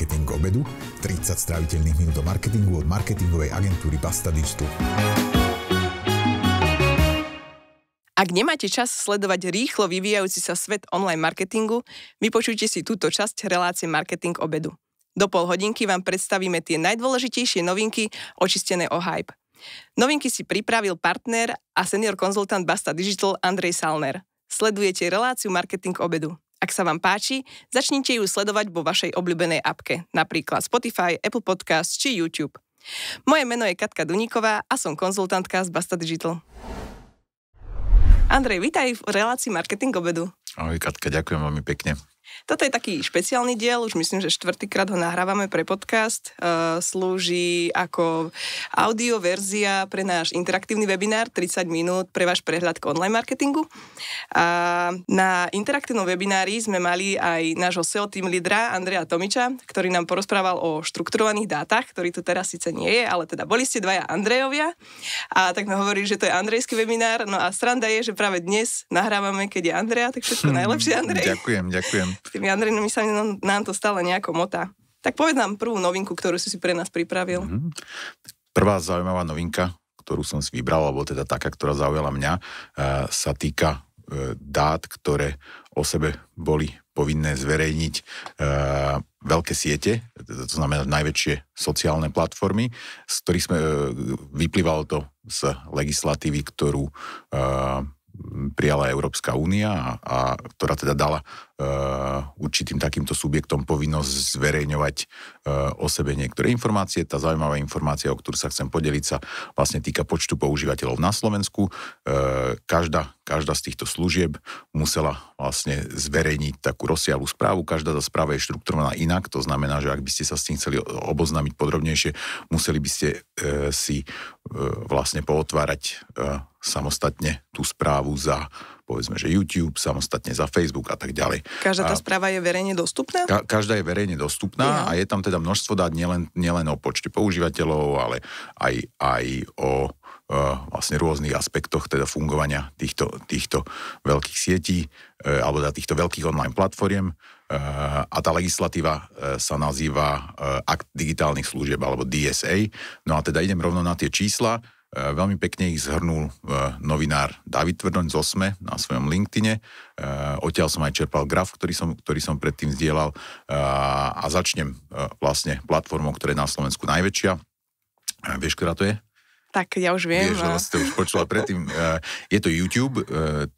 Marketing obedu, 30 stráviteľných minút do marketingu od marketingovej agentúry Basta Digital. Ak nemáte čas sledovať rýchlo vyvíjajúci sa svet online marketingu, vypočujte si túto časť relácie Marketing obedu. Do pol hodinky vám predstavíme tie najdôležitejšie novinky očistené o hype. Novinky si pripravil partner a senior konzultant Basta Digital Andrej Salner. Sledujete reláciu Marketing obedu. Ak sa vám páči, začnite ju sledovať vo vašej obľúbenej apke, napríklad Spotify, Apple Podcast či YouTube. Moje meno je Katka Duníková a som konzultantka z Basta Digital. Andrej, vítaj v relácii Marketing obedu. Ahoj Katka, ďakujem veľmi pekne. Toto je taký špeciálny diel, už myslím, že štvrtýkrát ho nahrávame pre podcast. Uh, slúži ako verzia pre náš interaktívny webinár 30 minút pre váš prehľad k online marketingu. A na interaktívnom webinári sme mali aj nášho SEO team lídra Andreja Tomiča, ktorý nám porozprával o štrukturovaných dátach, ktorý tu teraz síce nie je, ale teda boli ste dvaja Andrejovia a tak sme hovorili, že to je Andrejský webinár. No a sranda je, že práve dnes nahrávame, keď je Andreja, tak všetko hm, najlepšie, Andrej. Ďakujem, ďakujem. S tými adreninami sa nám, nám to stále nejako motá. Tak povedz nám prvú novinku, ktorú si si pre nás pripravil. Mm-hmm. Prvá zaujímavá novinka, ktorú som si vybral, alebo teda taká, ktorá zaujala mňa, eh, sa týka eh, dát, ktoré o sebe boli povinné zverejniť eh, veľké siete, to znamená najväčšie sociálne platformy, z ktorých sme, vyplývalo to z legislatívy, ktorú prijala Európska únia, a, a ktorá teda dala Eh, určitým takýmto subjektom povinnosť zverejňovať eh, o sebe niektoré informácie. Tá zaujímavá informácia, o ktorú sa chcem podeliť, sa vlastne týka počtu používateľov na Slovensku. Eh, každá, každá z týchto služieb musela vlastne zverejniť takú rozsiahlu správu. Každá tá správa je štrukturovaná inak, to znamená, že ak by ste sa s tým chceli oboznámiť podrobnejšie, museli by ste si vlastne pootvárať samostatne tú správu za povedzme, že YouTube, samostatne za Facebook a tak ďalej. Každá tá a, správa je verejne dostupná? Ka- každá je verejne dostupná yeah. a je tam teda množstvo dát nielen, nielen o počte používateľov, ale aj, aj o eh, vlastne rôznych aspektoch teda fungovania týchto, týchto veľkých sietí eh, alebo teda týchto veľkých online platform eh, a tá legislatíva sa nazýva Akt digitálnych služieb alebo DSA. No a teda idem rovno na tie čísla. E, veľmi pekne ich zhrnul e, novinár David Tvrdoň z Osme na svojom LinkedIne. E, odtiaľ som aj čerpal graf, ktorý som, ktorý som predtým zdieľal a začnem vlastne platformou, ktorá je na Slovensku najväčšia. Vieš, ktorá to je? Tak ja už viem. Vieš, ale... to už predtým. Je to YouTube.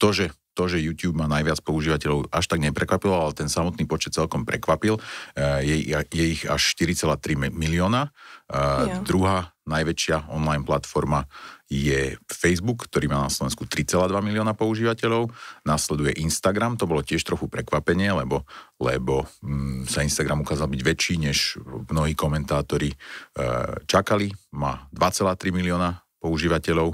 To, že to, že YouTube má najviac používateľov, až tak neprekvapilo, ale ten samotný počet celkom prekvapil. Eh, je, je ich až 4,3 milióna. Yeah. Druhá najväčšia online platforma je Facebook, ktorý má na Slovensku 3,2 milióna používateľov. Nasleduje Instagram, to bolo tiež trochu prekvapenie, lebo, lebo mm, sa Instagram ukázal byť väčší, než mnohí komentátori e, čakali. Má 2,3 milióna používateľov.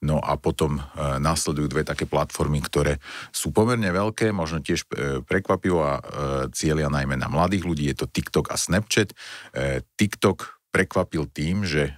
No a potom e, následujú dve také platformy, ktoré sú pomerne veľké, možno tiež e, prekvapivo a e, cieľia najmä na mladých ľudí, je to TikTok a Snapchat. TikTok prekvapil tým, že e,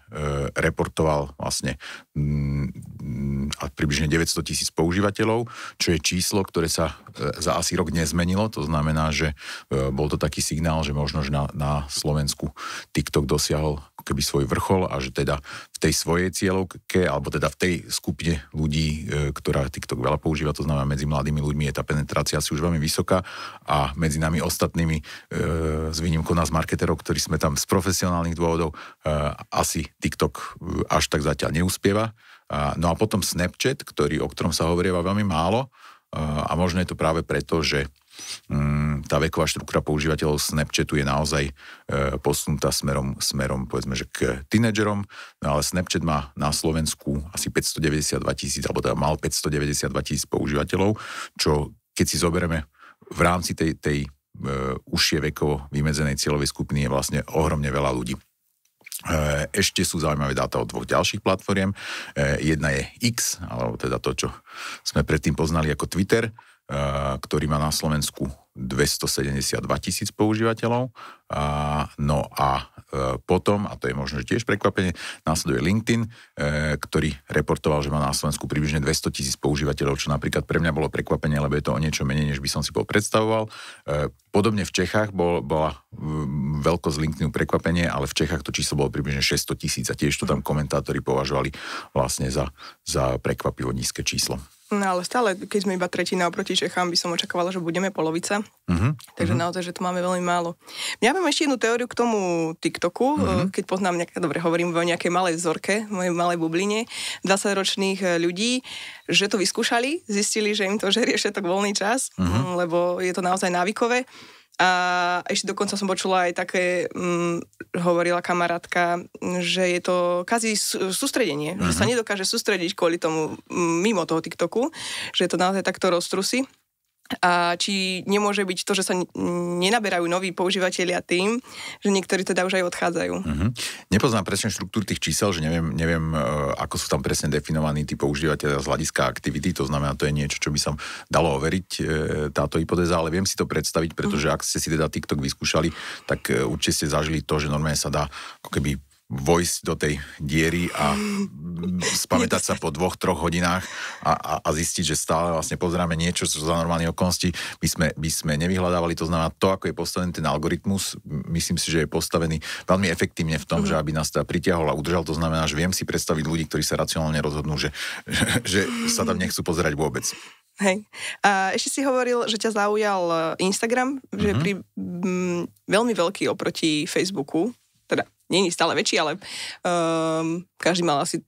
reportoval vlastne mm, mm a približne 900 tisíc používateľov, čo je číslo, ktoré sa e, za asi rok nezmenilo. To znamená, že e, bol to taký signál, že možno že na, na Slovensku TikTok dosiahol ako keby svoj vrchol a že teda v tej svojej cieľovke, alebo teda v tej skupine ľudí, e, ktorá TikTok veľa používa, to znamená medzi mladými ľuďmi je tá penetrácia si už veľmi vysoká a medzi nami ostatnými, e, s výnimkou nás marketerov, ktorí sme tam z profesionálnych dôvodov, e, asi TikTok e, až tak zatiaľ neuspieva. E, no a potom Snapchat, ktorý, o ktorom sa hovorieva veľmi málo, e, a možno je to práve preto, že Mm, tá veková štruktúra používateľov Snapchatu je naozaj e, posunutá smerom, smerom povedzme, že k tínedžerom, no ale Snapchat má na Slovensku asi 592 tisíc, alebo teda mal 592 tisíc používateľov, čo keď si zoberieme v rámci tej, tej e, užšie vekovo vymedzenej cieľovej skupiny je vlastne ohromne veľa ľudí. E, ešte sú zaujímavé dáta od dvoch ďalších platform. Jedna je X, alebo teda to, čo sme predtým poznali ako Twitter, ktorý má na Slovensku 272 tisíc používateľov. no a e, potom, a to je možno tiež prekvapenie, následuje LinkedIn, e, ktorý reportoval, že má na Slovensku približne 200 tisíc používateľov, čo napríklad pre mňa bolo prekvapenie, lebo je to o niečo menej, než by som si bol predstavoval. E, podobne v Čechách bol, bola veľkosť LinkedInu prekvapenie, ale v Čechách to číslo bolo približne 600 tisíc a tiež to tam komentátori považovali vlastne za, za prekvapivo nízke číslo. No ale stále, keď sme iba tretina oproti Čechám, by som očakávala, že budeme polovica. Uh-huh. Takže uh-huh. naozaj, že tu máme veľmi málo. Ja mám ešte jednu teóriu k tomu TikToku, uh-huh. keď poznám, nejaké, dobre, hovorím o nejakej malej vzorke, mojej malej bubline, 20-ročných eh, ľudí, že to vyskúšali, zistili, že im to žerie všetok voľný čas, uh-huh. lebo je to naozaj návykové. A ešte dokonca som počula aj také, hm, hovorila kamarátka, že je to kazí sústredenie, uh-huh. že sa mhm. nedokáže sústrediť kvôli tomu mm, mimo toho TikToku, že je to naozaj takto roztrusí a či nemôže byť to, že sa nenaberajú noví používateľia tým, že niektorí teda už aj odchádzajú. Mm-hmm. Nepoznám presne štruktúru tých čísel, že neviem, neviem, e, ako sú tam presne definovaní tí používateľia z hľadiska aktivity, to znamená, to je niečo, čo by som dalo overiť e, táto hypotéza, ale viem si to predstaviť, pretože mm-hmm. ak ste si teda TikTok vyskúšali, tak e, určite ste zažili to, že normálne sa dá ako keby vojsť do tej diery a spamätať sa po dvoch, troch hodinách a, a, a zistiť, že stále vlastne pozeráme niečo, čo za normálne okolnosti by sme, by sme nevyhľadávali. To znamená, to, ako je postavený ten algoritmus, myslím si, že je postavený veľmi efektívne v tom, mm. že aby nás teda pritiahol a udržal. To znamená, že viem si predstaviť ľudí, ktorí sa racionálne rozhodnú, že, že sa tam nechcú pozerať vôbec. Hej. A ešte si hovoril, že ťa zaujal eh, Instagram, mm-hmm. že mhm. pri m, mm, veľmi veľký oproti Facebooku teda není stále väčší, ale um, každý mal asi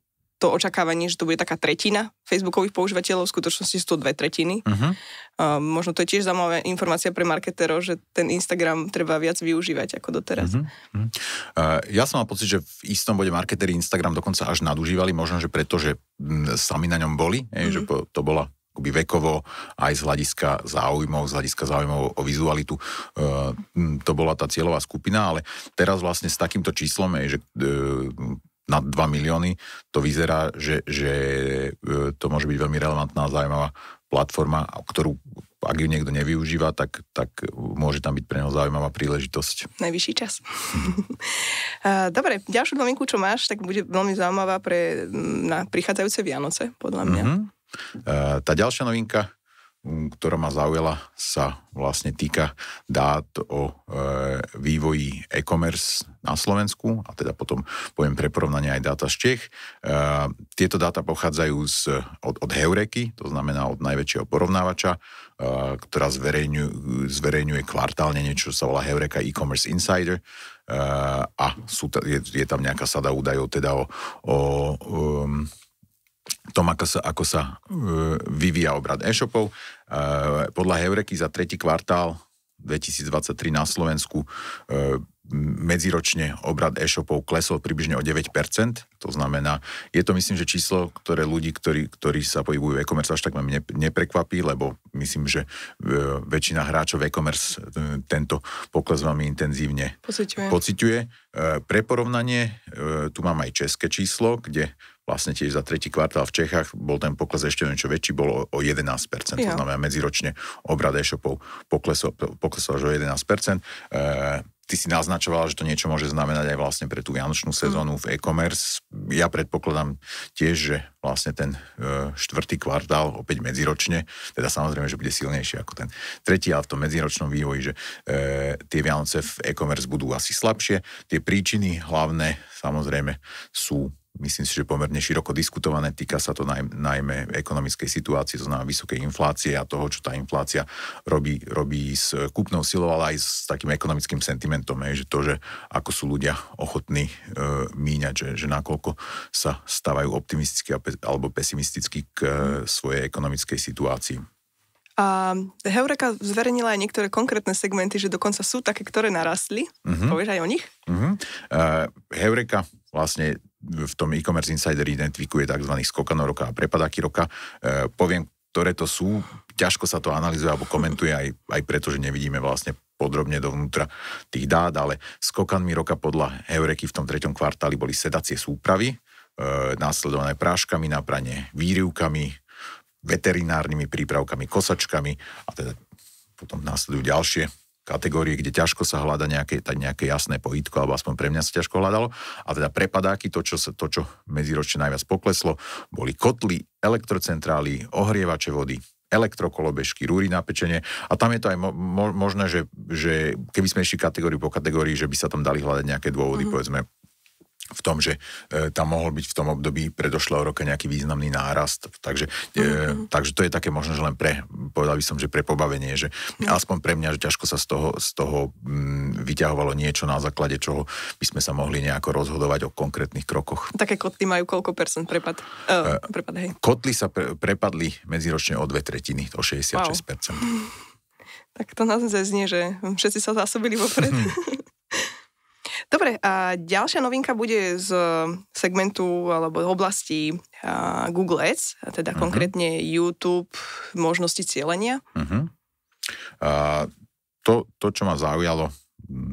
to očakávanie, že to bude taká tretina Facebookových používateľov, v skutočnosti sú to dve tretiny. Uh-huh. Um, možno to je tiež zaujímavá informácia pre marketerov, že ten Instagram treba viac využívať ako doteraz. Uh-huh. Uh-huh. Uh, ja som mal pocit, že v istom bode marketeri Instagram dokonca až nadužívali, možno, že preto, že mm, sami na ňom boli, uh-huh. že mhm. to bola akoby vekovo, aj z hľadiska záujmov, z hľadiska záujmov o vizualitu. E, to bola tá cieľová skupina, ale teraz vlastne s takýmto číslom je, že e, na 2 milióny, to vyzerá, že, že e, to môže byť veľmi relevantná, zaujímavá platforma, ktorú ak ju niekto nevyužíva, tak, tak môže tam byť pre neho zaujímavá príležitosť. Najvyšší čas. Dobre, ďalšiu dominku, čo máš, tak bude veľmi zaujímavá pre na prichádzajúce Vianoce, podľa mňa. Mm-hmm. Eh, tá ďalšia novinka, mm, ktorá ma zaujala, sa vlastne týka dát o eh, vývoji e-commerce na Slovensku a teda potom poviem pre porovnanie aj dáta z Čech. Eh, tieto dáta pochádzajú z, od, od Heureky, to znamená od najväčšieho porovnávača, ktorá zverejňuje, zverejňuje kvartálne niečo, sa volá Heureka e-commerce insider a sú, je, je tam nejaká sada údajov teda o, o um, tom, ako sa, ako sa e, vyvíja obrad e-shopov. E, podľa Heureky za tretí kvartál 2023 na Slovensku e, medziročne obrad e-shopov klesol približne o 9%, to znamená, je to myslím, že číslo, ktoré ľudí, ktorí, ktorí sa pohybujú v e-commerce až tak veľmi neprekvapí, lebo myslím, že e, väčšina hráčov e-commerce e, tento pokles veľmi intenzívne pociťuje. pociťuje. E, pre porovnanie, tu mám aj české číslo, kde vlastne tiež za tretí kvartál v Čechách bol ten pokles ešte niečo väčší, bolo o 11%, ja. to znamená medziročne obrad e-shopov poklesol, poklesol až o 11%. E, Ty si naznačovala, že to niečo môže znamenať aj vlastne pre tú vianočnú mm. sezónu v e-commerce. Ja predpokladám tiež, že vlastne ten e, štvrtý kvartál opäť medziročne, teda samozrejme, že bude silnejšie ako ten tretí, ale v tom medziročnom vývoji, že e, tie Vianoce v e-commerce budú asi slabšie. Tie príčiny hlavné samozrejme sú myslím si, že pomerne široko diskutované. Týka sa to naj, najmä ekonomickej situácie, to znamená vysokej inflácie a toho, čo tá inflácia robí, robí s kúpnou silou, ale aj s takým ekonomickým sentimentom, je, že to, že ako sú ľudia ochotní e, míňať, že, že nakoľko sa stávajú optimisticky alebo pesimisticky k e, svojej ekonomickej situácii. A Heureka zverejnila aj niektoré konkrétne segmenty, že dokonca sú také, ktoré narastli. Uh-huh. Povieš aj o nich? Uh-huh. Uh, Heureka vlastne v tom e-commerce insider identifikuje tzv. skokanov roka a prepadáky roka. E, poviem, ktoré to sú, ťažko sa to analizuje alebo komentuje aj, aj preto, že nevidíme vlastne podrobne dovnútra tých dát, ale skokanmi roka podľa eureky v tom treťom kvartáli boli sedacie súpravy, e, následované práškami na pranie, výrivkami, veterinárnymi prípravkami, kosačkami a teda potom následujú ďalšie kategórie, kde ťažko sa hľada nejaké, nejaké jasné pojitko, alebo aspoň pre mňa sa ťažko hľadalo. A teda prepadáky, to čo, sa, to, čo medziročne najviac pokleslo, boli kotly, elektrocentrály, ohrievače vody, elektrokolobežky, rúry na pečenie. A tam je to aj mo- možné, že, že keby sme išli kategóriu po kategórii, že by sa tam dali hľadať nejaké dôvody, mm-hmm. povedzme v tom, že e, tam mohol byť v tom období predošlého roka nejaký významný nárast. Takže, e, mm-hmm. takže to je také možno, že len pre, povedal by som, že pre pobavenie, že mm-hmm. aspoň pre mňa, že ťažko sa z toho, z toho m, mm, vyťahovalo niečo na základe čoho by sme sa mohli nejako rozhodovať o konkrétnych krokoch. Také kotly majú koľko percent prepad? Uh, prepad hej. Kotly sa pre, prepadli medziročne o dve tretiny, o 66%. Wow. Tak to nás zeznie, že všetci sa zásobili vopred. Dobre, a ďalšia novinka bude z eh, segmentu alebo oblasti eh, Google Ads, a teda uh-huh. konkrétne YouTube, možnosti cieľenia. Uh-huh. A to, to, čo ma zaujalo,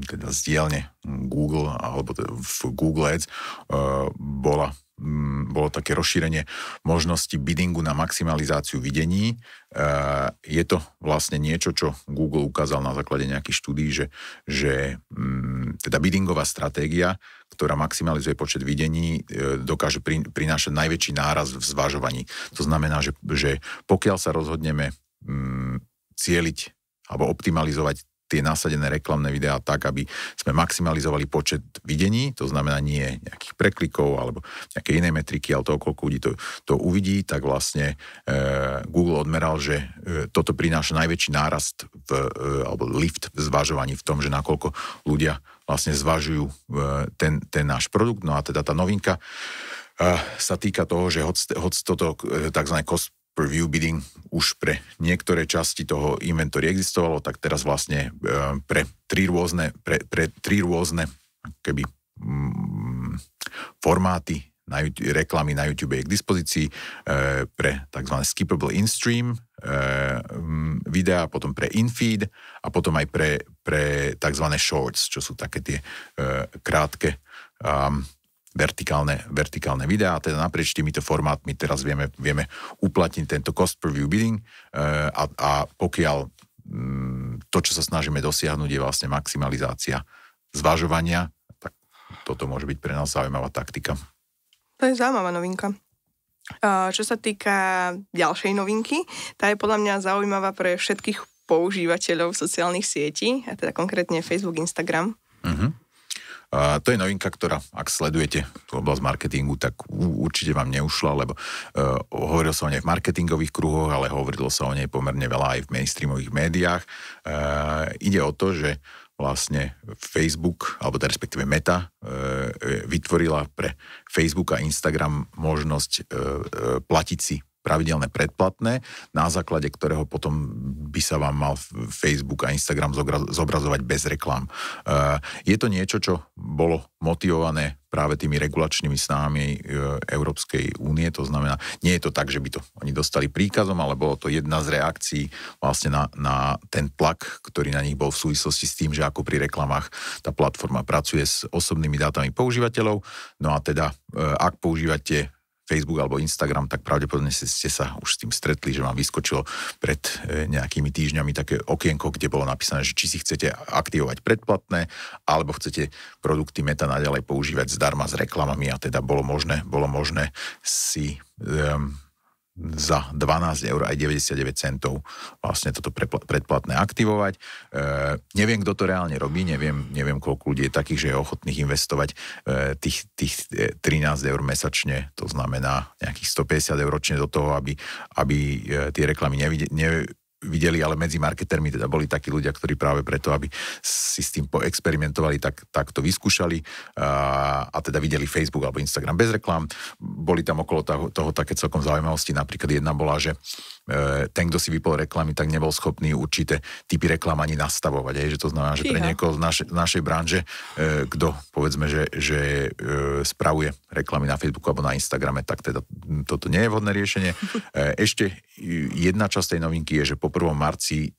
teda zdielne Google, alebo teda v Google Ads, eh, bola bolo také rozšírenie možnosti biddingu na maximalizáciu videní. E, je to vlastne niečo, čo Google ukázal na základe nejakých štúdí, že, že teda biddingová stratégia, ktorá maximalizuje počet videní, e, dokáže prinášať najväčší náraz v zvažovaní. To znamená, že, že pokiaľ sa rozhodneme cieliť alebo optimalizovať tie nasadené reklamné videá tak, aby sme maximalizovali počet videní, to znamená nie nejakých preklikov alebo nejaké iné metriky, ale toho, koľko ľudí to, to uvidí, tak vlastne e, Google odmeral, že e, toto prináša najväčší nárast v, e, alebo lift v zvažovaní v tom, že nakoľko ľudia vlastne zvažujú e, ten, ten náš produkt. No a teda tá novinka e, sa týka toho, že hoď, hoď toto e, tzv. cost preview bidding už pre niektoré časti toho inventory existovalo, tak teraz vlastne e, pre tri rôzne, pre, pre tri rôzne keby mm, formáty na YouTube, reklamy na YouTube je k dispozícii e, pre tzv. skippable in-stream e, mm, videá, potom pre in-feed a potom aj pre, pre tzv. shorts, čo sú také tie e, krátke um, vertikálne, vertikálne videá, teda naprieč týmito formátmi teraz vieme, vieme uplatniť tento cost per view bidding e, a, a pokiaľ mm, to, čo sa snažíme dosiahnuť, je vlastne maximalizácia zvažovania, tak toto môže byť pre nás zaujímavá taktika. To je zaujímavá novinka. Čo sa týka ďalšej novinky, tá je podľa mňa zaujímavá pre všetkých používateľov sociálnych sietí, a teda konkrétne Facebook, Instagram. Uh-huh to je novinka, ktorá, ak sledujete tú oblasť marketingu, tak určite vám neušla, lebo uh, e, hovoril sa o nej v marketingových kruhoch, ale hovorilo sa o nej pomerne veľa aj v mainstreamových médiách. Uh, ide o to, že vlastne Facebook, alebo teda respektíve Meta, e, vytvorila pre Facebook a Instagram možnosť platiť si pravidelné predplatné, na základe ktorého potom by sa vám mal Facebook a Instagram zobrazovať bez reklám. Eh, je to niečo, čo bolo motivované práve tými regulačnými snahami eh, Európskej únie, to znamená, nie je to tak, že by to oni dostali príkazom, ale bolo to jedna z reakcií vlastne na, na ten tlak, ktorý na nich bol v súvislosti s tým, že ako pri reklamách tá platforma pracuje s osobnými dátami používateľov, no a teda eh, ak používate Facebook alebo Instagram, tak pravdepodobne ste sa už s tým stretli, že vám vyskočilo pred e, nejakými týždňami také okienko, kde bolo napísané, že či si chcete aktivovať predplatné, alebo chcete produkty Meta naďalej používať zdarma s reklamami a teda bolo možné, bolo možné si um, za 12 eur aj 99 centov vlastne toto predplatné aktivovať. E, neviem, kto to reálne robí, neviem, neviem koľko ľudí je takých, že je ochotných investovať e, tých, tých 13 e, eur mesačne, to znamená nejakých 150 eur ročne do toho, aby, aby e, tie reklamy nevideli, ne, videli, ale medzi marketermi teda boli takí ľudia, ktorí práve preto, aby si s tým poexperimentovali, tak, tak to vyskúšali a, a teda videli Facebook alebo Instagram bez reklám. Boli tam okolo toho, toho také celkom zaujímavosti. Napríklad jedna bola, že E, ten, kto si vypol reklamy, tak nebol schopný určité typy reklam ani nastavovať. Je, Že to znamená, že pre niekoho z z našej branže, e, kto povedzme, že, že e, spravuje reklamy na Facebooku alebo na Instagrame, tak teda toto nie je vhodné riešenie. Ešte jedna časť tej novinky je, že po 1. marci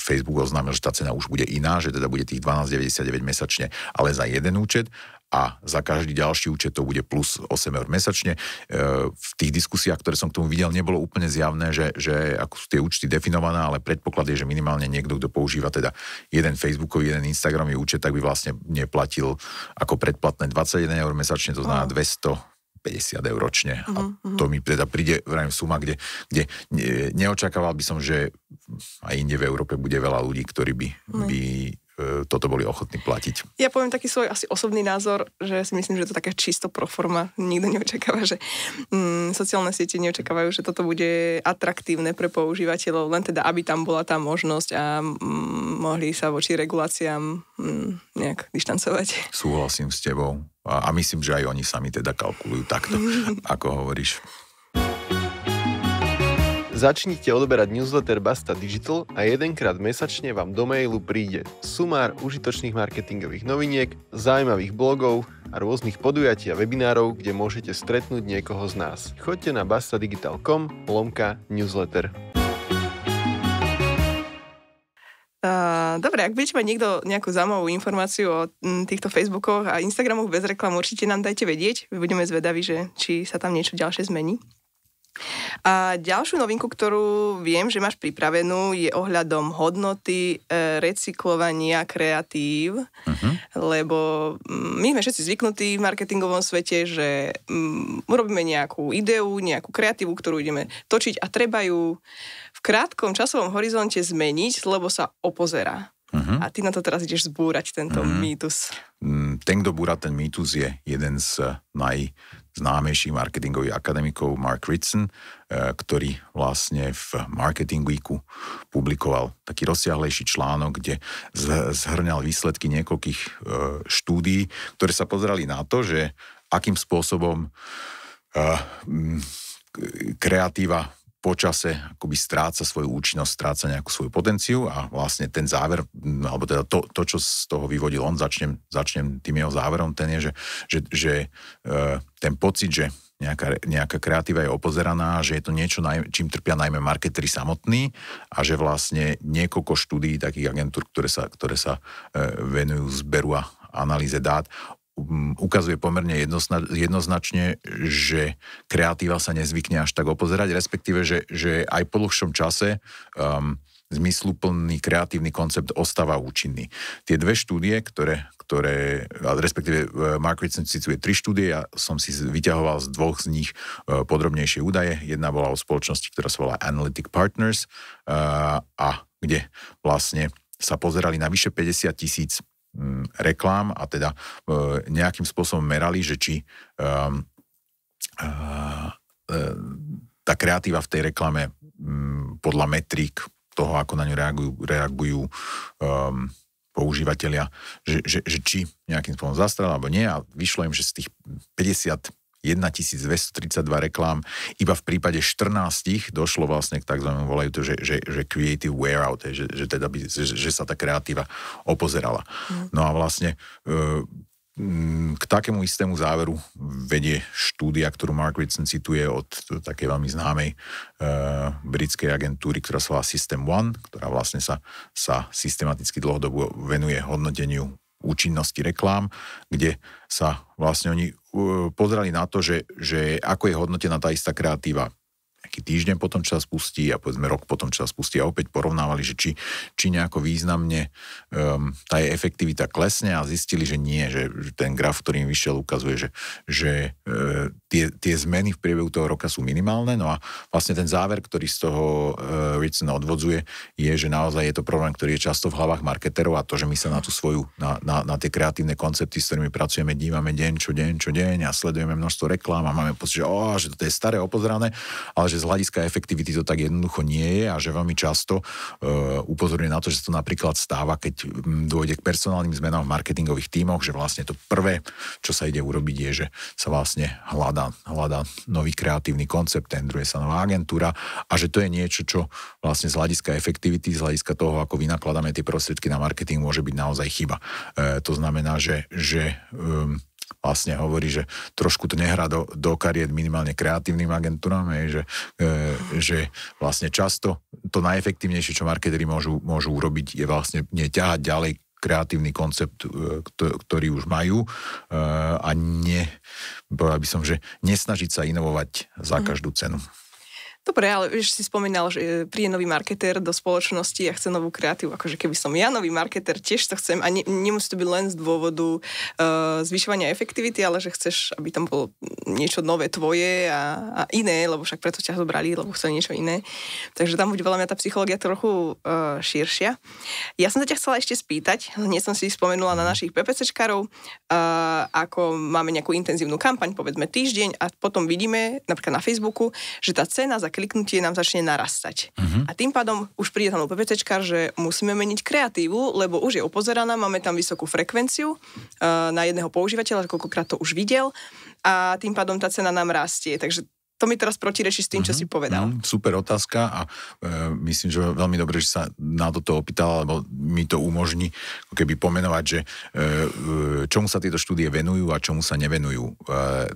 Facebook oznámil, že tá cena už bude iná, že teda bude tých 12,99 mesačne, ale za jeden účet a za každý ďalší účet to bude plus 8 eur mesačne. E, v tých diskusiách, ktoré som k tomu videl, nebolo úplne zjavné, že, že ako sú tie účty definované, ale predpoklad je, že minimálne niekto, kto používa teda jeden Facebookový, jeden Instagramový účet, tak by vlastne neplatil ako predplatné 21 eur mesačne, to znamená 200 50 eur ročne. Uh-huh, uh-huh. A mhm, mhm. to mi teda príde vrajím suma, kde, kde e, neočakával by som, že aj inde v Európe bude veľa ľudí, ktorí by, uh-huh. by E, toto boli ochotní platiť. Ja poviem taký svoj asi osobný názor, že si myslím, že to také čisto pro forma. Nikto neočakáva, že mm, sociálne siete neočakávajú, že toto bude atraktívne pre používateľov, len teda, aby tam bola tá možnosť a mm, mohli sa voči reguláciám mm, nejak dištancovať. Súhlasím s tebou. A, a myslím, že aj oni sami teda kalkulujú takto, ako hovoríš. Začnite odoberať newsletter Basta Digital a jedenkrát mesačne vám do mailu príde sumár užitočných marketingových noviniek, zaujímavých blogov a rôznych podujatí a webinárov, kde môžete stretnúť niekoho z nás. Choďte na bastadigital.com lomka newsletter. Uh, dobre, ak budete mať niekto nejakú zaujímavú informáciu o týchto Facebookoch a Instagramoch bez reklam, určite nám dajte vedieť. Budeme zvedaví, že či sa tam niečo ďalšie zmení. A ďalšiu novinku, ktorú viem, že máš pripravenú, je ohľadom hodnoty e, recyklovania kreatív, uh-huh. lebo mm, my sme všetci zvyknutí v marketingovom svete, že mm, urobíme nejakú ideu, nejakú kreatívu, ktorú ideme točiť a treba ju v krátkom časovom horizonte zmeniť, lebo sa opozerá. Uh-huh. A ty na to teraz ideš zbúrať tento uh-huh. mýtus. Mm, ten, kto búra ten mýtus, je jeden z e, naj Známejší marketingový akademikov Mark Ritson, eh, ktorý vlastne v Marketing Weeku publikoval taký rozsiahlejší článok, kde zhrňal výsledky niekoľkých eh, štúdií, ktoré sa pozerali na to, že akým spôsobom eh, kreatíva počase akoby stráca svoju účinnosť, stráca nejakú svoju potenciu a vlastne ten záver, alebo teda to, to čo z toho vyvodil on, začnem, začnem tým jeho záverom, ten je, že, že, že e, ten pocit, že nejaká, nejaká kreatíva je opozeraná, že je to niečo, čím trpia najmä marketeri samotní a že vlastne niekoľko štúdií takých agentúr, ktoré sa, ktoré sa e, venujú zberu a analýze dát, ukazuje pomerne jednozna, jednoznačne, že kreatíva sa nezvykne až tak opozerať, respektíve, že, že aj po dlhšom čase um, zmysluplný kreatívny koncept ostáva účinný. Tie dve štúdie, ktoré, ktoré respektíve e, Mark Ritson cituje tri štúdie, ja som si vyťahoval z dvoch z nich e, podrobnejšie údaje. Jedna bola o spoločnosti, ktorá sa volá Analytic Partners e, a kde vlastne sa pozerali na vyše 50 tisíc Mm, reklám a teda e, nejakým spôsobom merali, že či ehm, e, e, tá kreatíva v tej reklame mm, podľa metrík toho, ako na ňu reagujú, reagujú um, ehm, používateľia, že, že, že či nejakým spôsobom zastrel alebo nie a vyšlo im, že z tých 50 1232 reklám. Iba v prípade 14 došlo vlastne k tzv. volajú to, že, že, že creative wear out, že, že, teda by, že, že sa tá kreatíva opozerala. Mm. No a vlastne e, k takému istému záveru vedie štúdia, ktorú Mark Ritson cituje od takej veľmi známej e, britskej agentúry, ktorá sa volá System One, ktorá vlastne sa, sa systematicky dlhodobo venuje hodnoteniu účinnosti reklám, kde sa vlastne oni uh, pozerali na to, že, že ako je hodnotená tá istá kreatíva nejaký týždeň potom, čo sa spustí a povedzme rok potom, čo sa spustí a opäť porovnávali, že či, či nejako významne um, tá jej efektivita klesne a zistili, že nie, že ten graf, ktorý im vyšiel, ukazuje, že, že uh, tie, tie zmeny v priebehu toho roka sú minimálne. No a vlastne ten záver, ktorý z toho uh, e, Richardson odvodzuje, je, že naozaj je to problém, ktorý je často v hlavách marketerov a to, že my sa na tú svoju, na, na, na tie kreatívne koncepty, s ktorými pracujeme, dívame deň čo deň čo deň a sledujeme množstvo reklám a máme pocit, že, oh, že to je staré opozrané, ale že z hľadiska efektivity to tak jednoducho nie je a že veľmi často uh, upozorňuje na to, že sa to napríklad stáva, keď hm, dôjde k personálnym zmenám v marketingových tímoch, že vlastne to prvé, čo sa ide urobiť, je, že sa vlastne hľadá, hľadá nový kreatívny koncept, tendruje sa nová agentúra a že to je niečo, čo vlastne z hľadiska efektivity, z hľadiska toho, ako vynakladáme tie prostriedky na marketing, môže byť naozaj chyba. E, to znamená, že, že um, vlastne hovorí, že trošku to nehrá do, do kariet minimálne kreatívnym agentúram, je, že, e, že vlastne často to najefektívnejšie, čo marketery môžu, môžu urobiť, je vlastne neťahať ďalej kreatívny koncept, e, ktorý už majú e, a ne, povedal by som, že nesnažiť sa inovovať za mhm. každú cenu. Dobre, ale už si spomínal, že e, príde nový marketér do spoločnosti a chce novú kreatívu. Akože keby som ja nový marketér, tiež to chcem a ne, nemusí to byť len z dôvodu uh, zvyšovania efektivity, ale že chceš, aby tam bolo niečo nové tvoje a, a iné, lebo však preto ťa zobrali, lebo chceli niečo iné. Takže tam bude veľa mňa tá psychológia trochu uh, širšia. Ja som sa ťa chcela ešte spýtať, nie som si spomenula na našich PPCčkarov, uh, ako máme nejakú intenzívnu kampaň, povedzme týždeň a potom vidíme napríklad na Facebooku, že tá cena za kliknutie nám začne narastať. Uh-huh. A tým pádom už príde tam PPCčkar, že musíme meniť kreatívu, lebo už je opozeraná, máme tam vysokú frekvenciu uh, na jedného používateľa, koľkokrát to už videl a tým pádom tá cena nám rastie. Takže to mi teraz protireši s tým, čo mm-hmm. si povedal. Mm, super otázka a e, myslím, že veľmi dobre, že sa na toto opýtala, lebo mi to umožní keby pomenovať, že e, e, čomu sa tieto štúdie venujú a čomu sa nevenujú. E,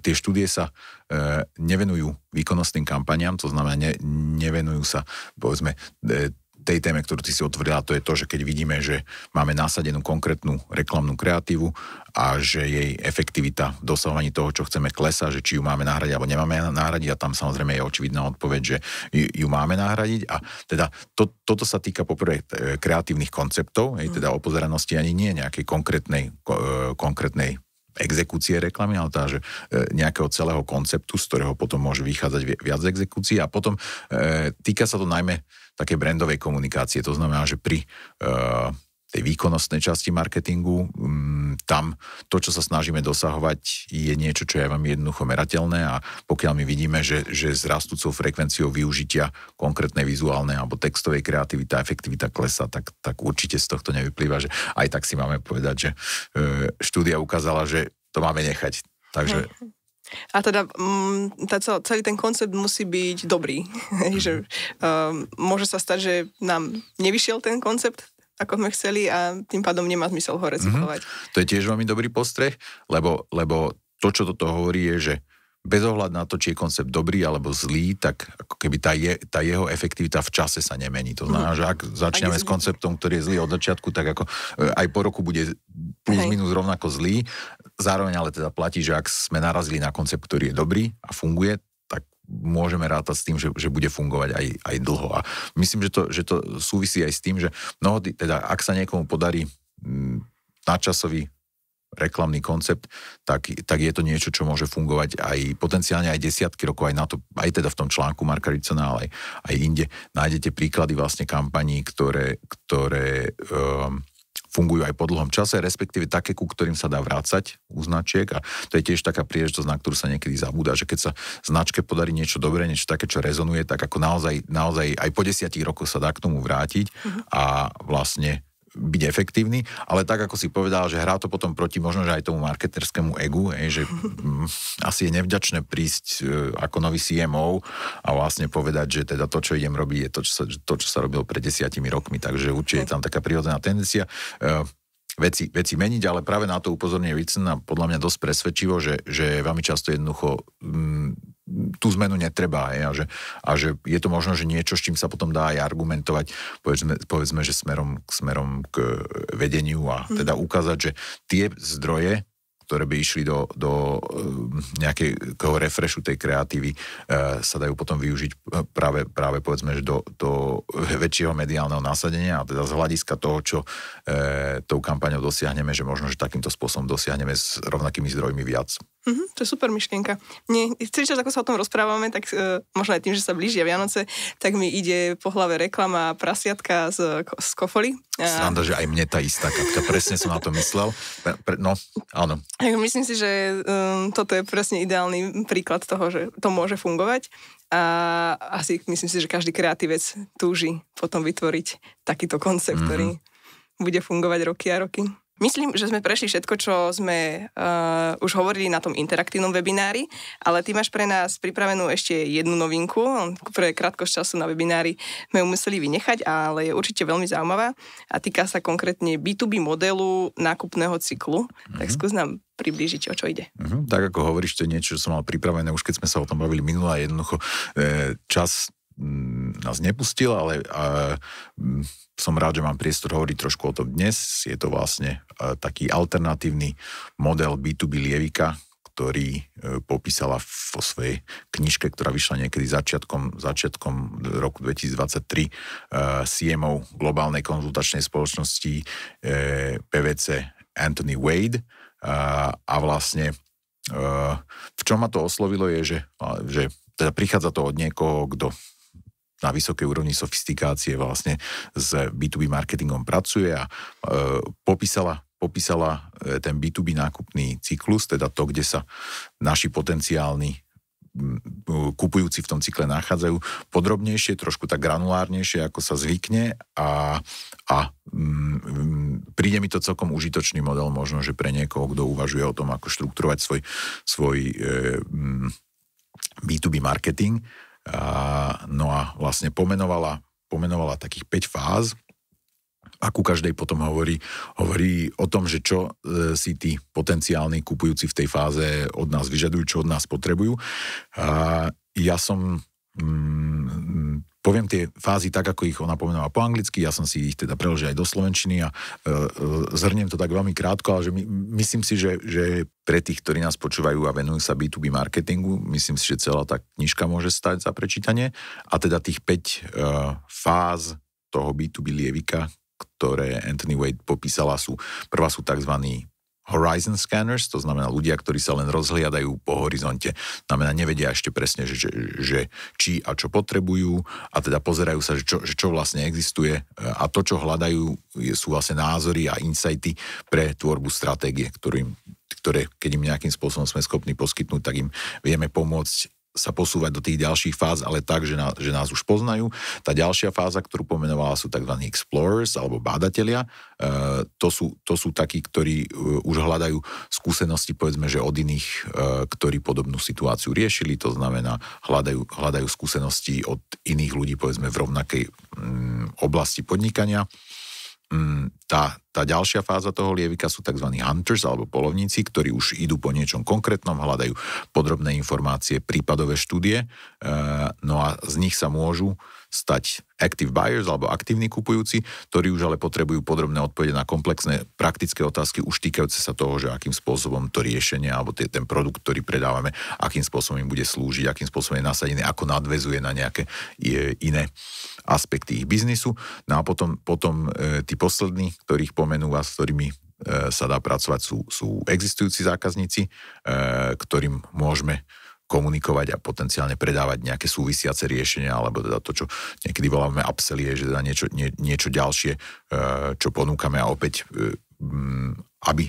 tie štúdie sa e, nevenujú výkonnostným kampaniám, to znamená, ne, nevenujú sa, povedzme, e, tej téme, ktorú ty si otvorila, to je to, že keď vidíme, že máme nasadenú konkrétnu reklamnú kreatívu a že jej efektivita v dosahovaní toho, čo chceme, klesa, že či ju máme nahradiť alebo nemáme nahradiť a tam samozrejme je očividná odpoveď, že ju, máme nahradiť a teda to, toto sa týka poprvé e, kreatívnych konceptov, teda mm. teda opozeranosti ani nie nejakej konkrétnej, e, konkrétnej exekúcie reklamy, ale tá, že e, nejakého celého konceptu, z ktorého potom môže vychádzať viac exekúcií a potom e, týka sa to najmä také brandovej komunikácie. To znamená, že pri eh, tej výkonnostnej časti marketingu, mm, tam to, čo sa snažíme dosahovať, je niečo, čo je vám jednoducho merateľné a pokiaľ my vidíme, že, že s rastúcou frekvenciou využitia konkrétnej vizuálnej alebo textovej kreativity a efektivita klesa, tak, tak určite z tohto nevyplýva, že aj tak si máme povedať, že eh, štúdia ukázala, že to máme nechať. Takže a teda mm, tá cel, celý ten koncept musí byť dobrý. že, mhm. um, môže sa stať, že nám nevyšiel ten koncept, ako sme chceli a tým pádom nemá zmysel ho mhm. recyklovať. Mm-hmm. To je tiež veľmi dobrý postreh, lebo, lebo to, čo toto hovorí, je, že bez ohľadu na to, či je koncept dobrý alebo zlý, tak ako keby tá, je, tá jeho efektivita v čase sa nemení. To znamená, mhm. že ak začneme s konceptom, ktorý je zlý od začiatku, tak ako e, aj po roku bude plus minus rovnako zlý zároveň ale teda platí, že ak sme narazili na koncept, ktorý je dobrý a funguje, tak môžeme rátať s tým, že, že bude fungovať aj, aj dlho. A myslím, že to, že to súvisí aj s tým, že mnoho, teda ak sa niekomu podarí mm, nadčasový reklamný koncept, tak, tak je to niečo, čo môže fungovať aj potenciálne aj desiatky rokov, aj na to, aj teda v tom článku Marka Ricona, ale aj, aj inde nájdete príklady vlastne kampaní, ktoré, ktoré um, fungujú aj po dlhom čase, respektíve také, ku ktorým sa dá vrácať u značiek a to je tiež taká príležitosť, na ktorú sa niekedy zabúda, že keď sa značke podarí niečo dobré, niečo také, čo rezonuje, tak ako naozaj, naozaj aj po desiatich rokoch sa dá k tomu vrátiť mhm. a vlastne byť efektívny, ale tak, ako si povedal, že hrá to potom proti možno, že aj tomu marketerskému egu, hej, že mm, asi je nevďačné prísť e, ako nový CMO a vlastne povedať, že teda to, čo idem robiť, je to, čo sa, to, čo sa robilo pred desiatimi rokmi, takže určite je tam taká prirodzená tendencia e, veci, veci meniť, ale práve na to upozorňuje Vicen a podľa mňa dosť presvedčivo, že, že veľmi často jednoducho mm, tú zmenu netreba. Je, a, že, a že je to možno, že niečo, s čím sa potom dá aj argumentovať, povedzme, povedzme že smerom, smerom k vedeniu a mhm. teda ukázať, že tie zdroje, ktoré by išli do, do eh, nejakého refreshu tej kreatívy, eh, sa dajú potom využiť eh, práve, práve povedzme, že do, do väčšieho mediálneho násadenia a teda z hľadiska toho, čo e, tou kampaňou dosiahneme, že možno, že takýmto spôsobom dosiahneme s rovnakými zdrojmi viac. Mm-hmm, to je super myšlienka. Nie, celý čas, ako sa o tom rozprávame, tak e, možno aj tým, že sa blížia Vianoce, tak mi ide po hlave reklama prasiatka z, z kofoly. A... Sranda, že aj mne tá istá Katka, Presne som na to myslel. Pre, pre, no, áno. Myslím si, že um, toto je presne ideálny príklad toho, že to môže fungovať. A asi myslím si, že každý kreatívec túži potom vytvoriť takýto koncept, mm-hmm. ktorý mhm. bude fungovať roky a roky. Myslím, že sme prešli všetko, čo sme uh, už hovorili na tom interaktívnom webinári, ale ty máš pre nás pripravenú ešte jednu novinku. Pre krátkosť času na webinári sme ju museli vynechať, ale je určite veľmi zaujímavá a týka sa konkrétne B2B modelu nákupného cyklu. Mm-hmm. Tak mhm. skús nám priblížiť, o čo ide. Mm-hmm. Tak ako hovoríš, to je niečo, čo som mal pripravené, už keď sme sa o tom bavili minulé, jednoducho e, čas Mm, nás nepustil, ale uh, som rád, že mám priestor hovoriť trošku o tom dnes. Je to vlastne uh, taký alternatívny model B2B Lievika, ktorý uh, popísala vo svojej knižke, ktorá vyšla niekedy začiatkom, začiatkom roku 2023 uh, CMO globálnej konzultačnej spoločnosti uh, e, PVC Anthony Wade uh, a vlastne uh, v čom ma to oslovilo je, že, že teda prichádza to od niekoho, kto na vysokej úrovni sofistikácie vlastne s B2B marketingom pracuje a e, popísala popísala e, ten B2B nákupný cyklus, teda to, kde sa naši potenciálni kupujúci v tom cykle nachádzajú podrobnejšie, trošku tak granulárnejšie, ako sa zvykne a, a m, príde mi to celkom užitočný model možno, že pre niekoho, kto uvažuje o tom, ako štruktúrovať svoj, svoj e, m, B2B marketing no a vlastne pomenovala, pomenovala takých 5 fáz, a ku každej potom hovorí, hovorí o tom, že čo e, si tí potenciálni kupujúci v tej fáze od nás vyžadujú, čo od nás potrebujú. A ja som Mm, mm, poviem tie fázy tak, ako ich ona pomenovala po anglicky, ja som si ich teda preložil aj do slovenčiny a e, e, zhrniem to tak veľmi krátko, ale že my, myslím si, že, že pre tých, ktorí nás počúvajú a venujú sa B2B marketingu, myslím si, že celá tá knižka môže stať za prečítanie a teda tých 5 e, fáz toho B2B lievika, ktoré Anthony Wade popísala sú, prvá sú tzv horizon scanners, to znamená ľudia, ktorí sa len rozhliadajú po horizonte. Znamená, nevedia ešte presne, že, že, že či a čo potrebujú a teda pozerajú sa, že čo, že čo vlastne existuje a to, čo hľadajú, sú vlastne názory a insighty pre tvorbu stratégie, ktorým, ktoré keď im nejakým spôsobom sme schopní poskytnúť, tak im vieme pomôcť sa posúvať do tých ďalších fáz, ale tak, že, na, že nás už poznajú. Tá ďalšia fáza, ktorú pomenovala, sú tzv. explorers alebo bádatelia. E, to, sú, to sú takí, ktorí e, už hľadajú skúsenosti, povedzme, že od iných, e, ktorí podobnú situáciu riešili. To znamená, hľadajú, hľadajú skúsenosti od iných ľudí, povedzme, v rovnakej m, mm, oblasti podnikania. Mm, tá, tá ďalšia fáza toho lievika sú tzv. hunters alebo polovníci, ktorí už idú po niečom konkrétnom, hľadajú podrobné informácie, prípadové štúdie, eh, no a z nich sa môžu stať active buyers alebo aktívni kupujúci, ktorí už ale potrebujú podrobné odpovede na komplexné praktické otázky už týkajúce sa toho, že akým spôsobom to riešenie alebo tie, ten produkt, ktorý predávame, akým spôsobom im bude slúžiť, akým spôsobom je nasadený, ako nadvezuje na nejaké iné aspekty ich biznisu. No a potom, potom e, tí poslední, ktorých pomenú vás, s ktorými e, sa dá pracovať, sú, sú existujúci zákazníci, e, ktorým môžeme komunikovať a potenciálne predávať nejaké súvisiace riešenia, alebo teda to, čo niekedy voláme upsellie, že teda niečo, nie, niečo ďalšie, e, čo ponúkame a opäť, e, aby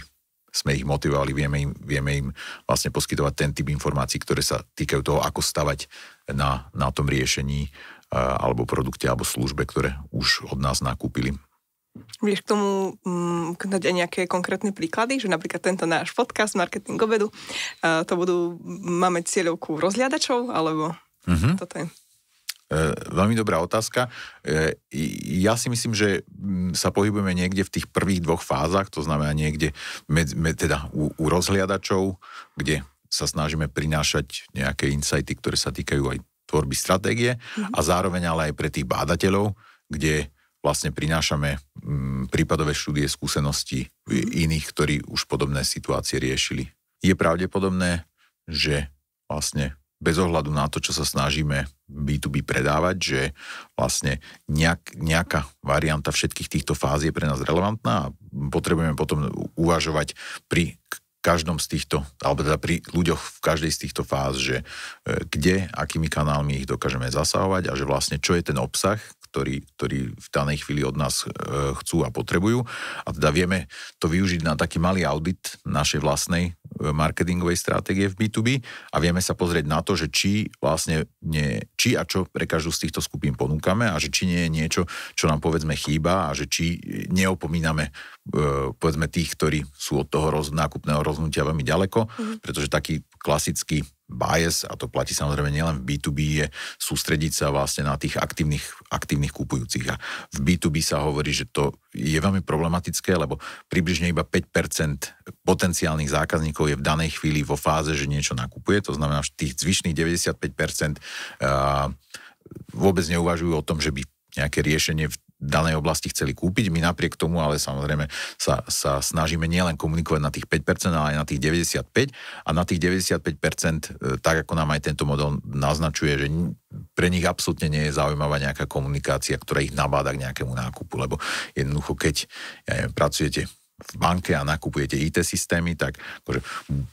sme ich motivovali, vieme im, vieme im vlastne poskytovať ten typ informácií, ktoré sa týkajú toho, ako stavať na, na tom riešení e, alebo produkte alebo službe, ktoré už od nás nakúpili. Vieš k tomu um, mm, dať aj nejaké konkrétne príklady, že napríklad tento náš podcast Marketing obedu, uh, to budú, mm, máme cieľovku rozhľadačov, alebo mm-hmm. toto je? E, veľmi dobrá otázka. E, ja si myslím, že mm, sa pohybujeme niekde v tých prvých dvoch fázach, to znamená niekde med, med, teda u, u rozhliadačov, kde sa snažíme prinášať nejaké insighty, ktoré sa týkajú aj tvorby stratégie mm-hmm. a zároveň ale aj pre tých bádateľov, kde vlastne prinášame mm, prípadové štúdie skúsenosti mhm. iných, ktorí už podobné situácie riešili. Je pravdepodobné, že vlastne bez ohľadu na to, čo sa snažíme B2B predávať, že vlastne nejak, nejaká varianta všetkých týchto fáz je pre nás relevantná a potrebujeme potom uvažovať pri každom z týchto, alebo teda pri ľuďoch v každej z týchto fáz, že e, kde, akými kanálmi ich dokážeme zasahovať a že vlastne čo je ten obsah, ktorí, ktorí v danej chvíli od nás e, chcú a potrebujú. A teda vieme to využiť na taký malý audit našej vlastnej marketingovej stratégie v B2B a vieme sa pozrieť na to, že či vlastne nie, či a čo pre každú z týchto skupín ponúkame a že či nie je niečo, čo nám povedzme chýba a že či neopomíname e, povedzme tých, ktorí sú od toho roz, nákupného rozhodnutia veľmi ďaleko, mm. pretože taký klasický bias, a to platí samozrejme nielen v B2B, je sústrediť sa vlastne na tých aktívnych, aktívnych kupujúcich. A v B2B sa hovorí, že to je veľmi problematické, lebo približne iba 5% potenciálnych zákazníkov je v danej chvíli vo fáze, že niečo nakupuje, to znamená, že tých zvyšných 95% eh, vôbec neuvažujú o tom, že by nejaké riešenie v danej oblasti chceli kúpiť. My napriek tomu, ale samozrejme sa, sa snažíme nielen komunikovať na tých 5%, ale aj na tých 95%. A na tých 95%, eh, tak ako nám aj tento model naznačuje, že pre nich absolútne nie je zaujímavá nejaká komunikácia, ktorá ich nabáda k nejakému nákupu. Lebo jednoducho, keď ja neviem, pracujete v banke a nakupujete IT systémy, tak akože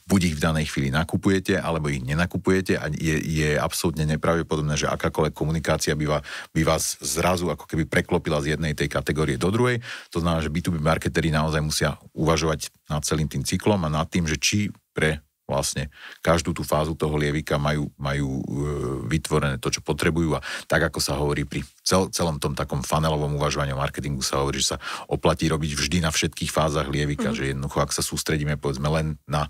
buď ich v danej chvíli nakupujete, alebo ich nenakupujete a je, je absolútne nepravdepodobné, že akákoľvek komunikácia by, va, by vás zrazu ako keby preklopila z jednej tej kategórie do druhej. To znamená, že B2B marketery naozaj musia uvažovať nad celým tým cyklom a nad tým, že či pre vlastne každú tú fázu toho lievika majú, majú e, vytvorené to, čo potrebujú a tak, ako sa hovorí pri cel, celom tom takom fanelovom uvažovaní o marketingu, sa hovorí, že sa oplatí robiť vždy na všetkých fázach lievika, mm. že jednoducho, ak sa sústredíme povedzme len na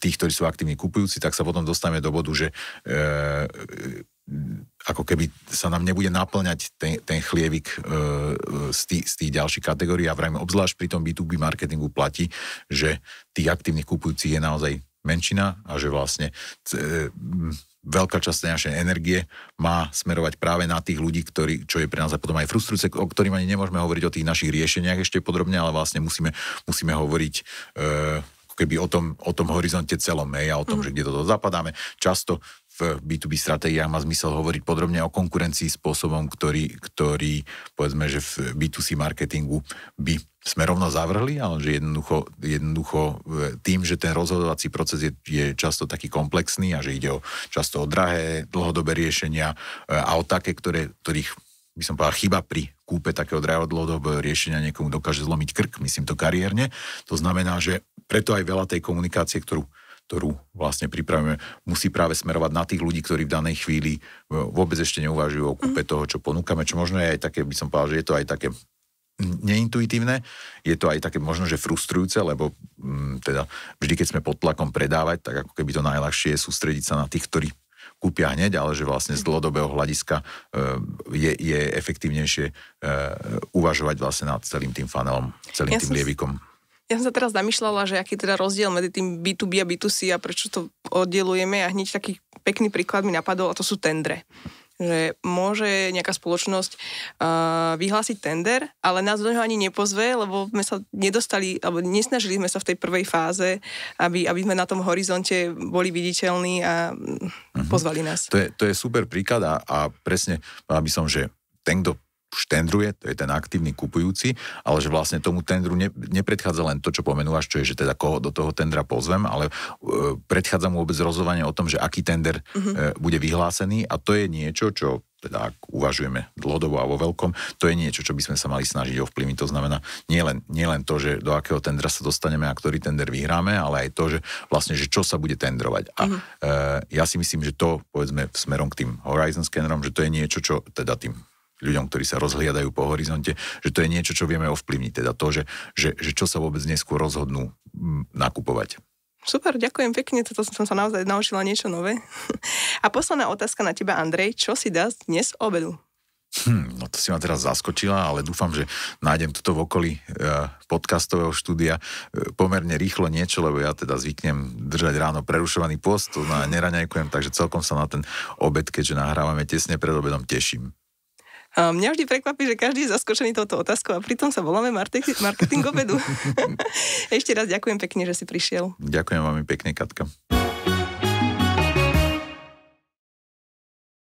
tých, ktorí sú aktívni kupujúci, tak sa potom dostaneme do bodu, že e, e ako keby sa nám nebude naplňať ten, ten chlievik e, e z, tých, z tých ďalších kategórií a vrajme obzvlášť pri tom B2B marketingu platí, že tých aktívnych kupujúcich je naozaj menšina a že vlastne e, veľká časť našej energie má smerovať práve na tých ľudí, ktorí, čo je pre nás a potom aj frustrujúce, o ktorým ani nemôžeme hovoriť o tých našich riešeniach ešte podrobne, ale vlastne musíme, musíme hovoriť e, keby o tom, o tom horizonte celom, hej, a o tom, mm. že kde toto zapadáme. Často v B2B stratégiách má zmysel hovoriť podrobne o konkurencii spôsobom, ktorý, ktorý povedzme, že v B2C marketingu by sme rovno zavrhli, ale že jednoducho, jednoducho e, tým, že ten rozhodovací proces je, je často taký komplexný a že ide o, často o drahé, dlhodobé riešenia e, a o také, ktoré, ktorých by som povedal, chyba pri kúpe takého drahého dlhodobého riešenia niekomu dokáže zlomiť krk, myslím to kariérne. To znamená, že preto aj veľa tej komunikácie, ktorú ktorú vlastne pripravíme, musí práve smerovať na tých ľudí, ktorí v danej chvíli e, vôbec ešte neuvažujú o kúpe mhm. toho, čo ponúkame, čo možno je aj také, by som povedal, že je to aj také neintuitívne, je to aj také možno, že frustrujúce, lebo m, mm, teda vždy, keď sme pod tlakom predávať, tak ako keby to najľahšie je sústrediť sa na tých, ktorí kúpia hneď, ale že vlastne z mhm. dlhodobého hľadiska e, je, je efektívnejšie e, uvažovať vlastne nad celým tým fanelom, celým ja tým lievikom ja som sa teraz zamýšľala, že aký teda rozdiel medzi tým B2B a B2C a prečo to oddelujeme a hneď taký pekný príklad mi napadol a to sú tendre že môže nejaká spoločnosť uh, vyhlásiť tender, ale nás do neho ani nepozve, lebo sme sa nedostali, alebo nesnažili sme sa v tej prvej fáze, aby, aby sme na tom horizonte boli viditeľní a pozvali mm, nás. Mhm. pozvali nás. To je, to je super príklad a, a presne, aby som, že ten, kto štendruje, to je ten aktívny kupujúci, ale že vlastne tomu tendru ne, nepredchádza len to, čo pomenúvaš, čo je, že teda koho do toho tendra pozvem, ale e, predchádza mu vôbec rozhodovanie o tom, že aký tender e, mhm. bude vyhlásený a to je niečo, čo teda ak uvažujeme dlhodobo a vo veľkom, to je niečo, čo by sme sa mali snažiť ovplyvniť. To znamená nielen nie len to, že do akého tendra sa dostaneme a ktorý tender vyhráme, ale aj to, že vlastne, že čo sa bude tendrovať. A mm-hmm. e, ja si myslím, že to povedzme smerom k tým Horizon scannerom, že to je niečo, čo teda tým ľuďom, ktorí sa rozhliadajú po horizonte, že to je niečo, čo vieme ovplyvniť, teda to, že, že, že čo sa vôbec neskôr rozhodnú mm, nakupovať. Super, ďakujem pekne, toto som sa naozaj naučila niečo nové. A posledná otázka na teba, Andrej, čo si dá dnes obedu? Hm, no to si ma teraz zaskočila, ale dúfam, že nájdem tuto v okolí e, podcastového štúdia e, pomerne rýchlo niečo, lebo ja teda zvyknem držať ráno prerušovaný post, to znamená neraňajkujem, takže celkom sa na ten obed, keďže nahrávame tesne pred obedom, teším. Mňa vždy prekvapí, že každý je zaskočený touto otázkou a pritom sa voláme marketingovedu. Ešte raz ďakujem pekne, že si prišiel. Ďakujem veľmi pekne, Katka.